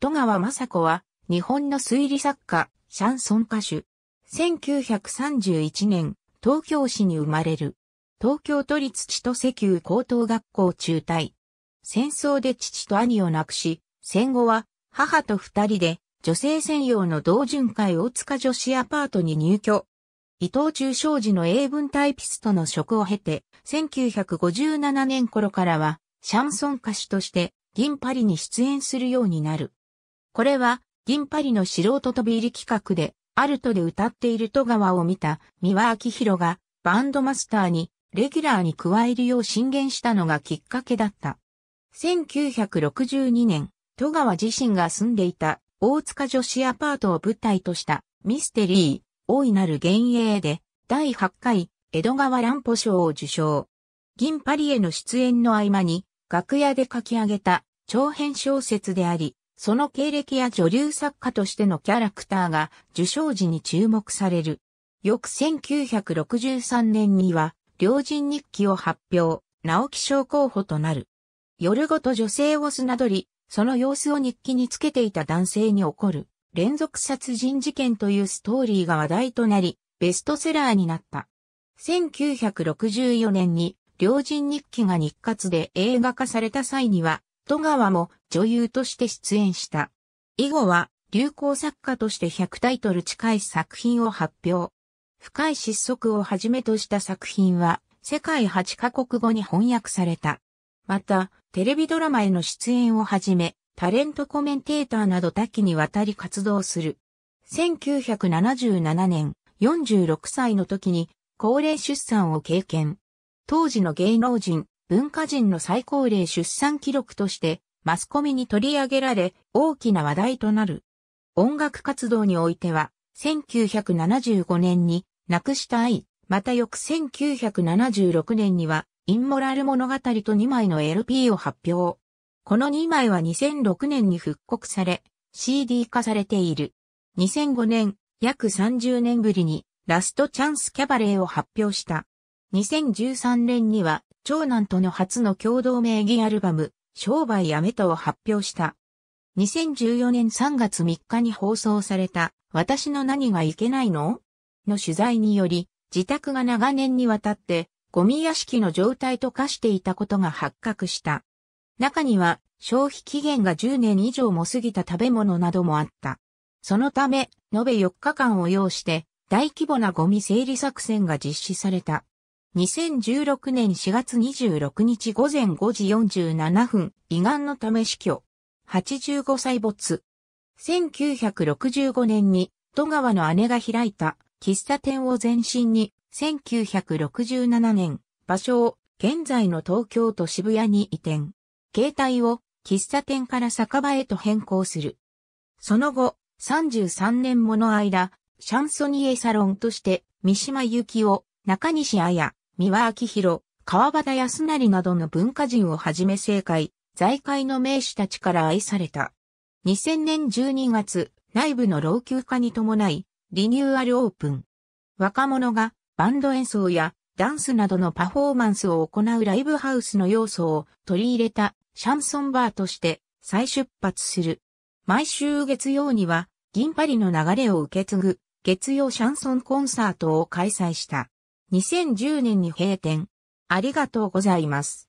戸川雅子は、日本の推理作家、シャンソン歌手。1931年、東京市に生まれる。東京都立千歳旧高等学校中退。戦争で父と兄を亡くし、戦後は母と二人で女性専用の同巡会大塚女子アパートに入居。伊藤忠商事の英文タイピストの職を経て、1957年頃からは、シャンソン歌手として、銀パリに出演するようになる。これは、銀パリの素人飛び入り企画で、アルトで歌っている戸川を見た三輪明宏が、バンドマスターに、レギュラーに加えるよう進言したのがきっかけだった。1962年、戸川自身が住んでいた大塚女子アパートを舞台としたミステリー、大いなる幻影で第8回江戸川乱歩賞を受賞。銀パリへの出演の合間に楽屋で書き上げた長編小説であり、その経歴や女流作家としてのキャラクターが受賞時に注目される。翌1963年には、両人日記を発表、直木賞候補となる。夜ごと女性をなどり、その様子を日記につけていた男性に起こる、連続殺人事件というストーリーが話題となり、ベストセラーになった。1964年に、両人日記が日活で映画化された際には、戸川も女優として出演した。以後は流行作家として100タイトル近い作品を発表。深い失速をはじめとした作品は世界8カ国語に翻訳された。また、テレビドラマへの出演をはじめ、タレントコメンテーターなど多岐にわたり活動する。1977年、46歳の時に高齢出産を経験。当時の芸能人、文化人の最高齢出産記録としてマスコミに取り上げられ大きな話題となる。音楽活動においては、1975年に亡くした愛、また翌1976年には、インモラル物語と2枚の LP を発表。この2枚は2006年に復刻され、CD 化されている。2005年、約30年ぶりに、ラストチャンスキャバレーを発表した。2013年には、長男との初の共同名義アルバム、商売やめたを発表した。2014年3月3日に放送された、私の何がいけないのの取材により、自宅が長年にわたって、ゴミ屋敷の状態と化していたことが発覚した。中には、消費期限が10年以上も過ぎた食べ物などもあった。そのため、延べ4日間を要して、大規模なゴミ整理作戦が実施された。2016年4月26日午前5時47分、胃がんのため死去。85歳没。1965年に、戸川の姉が開いた喫茶店を前身に、1967年、場所を現在の東京都渋谷に移転。携帯を喫茶店から酒場へと変更する。その後、33年もの間、シャンソニエサロンとして、三島由紀夫、中西彩、三輪明宏、川端康成などの文化人をはじめ政界、財界の名士たちから愛された。2000年12月、内部の老朽化に伴い、リニューアルオープン。若者がバンド演奏やダンスなどのパフォーマンスを行うライブハウスの要素を取り入れたシャンソンバーとして再出発する。毎週月曜には銀パリの流れを受け継ぐ月曜シャンソンコンサートを開催した。2010年に閉店。ありがとうございます。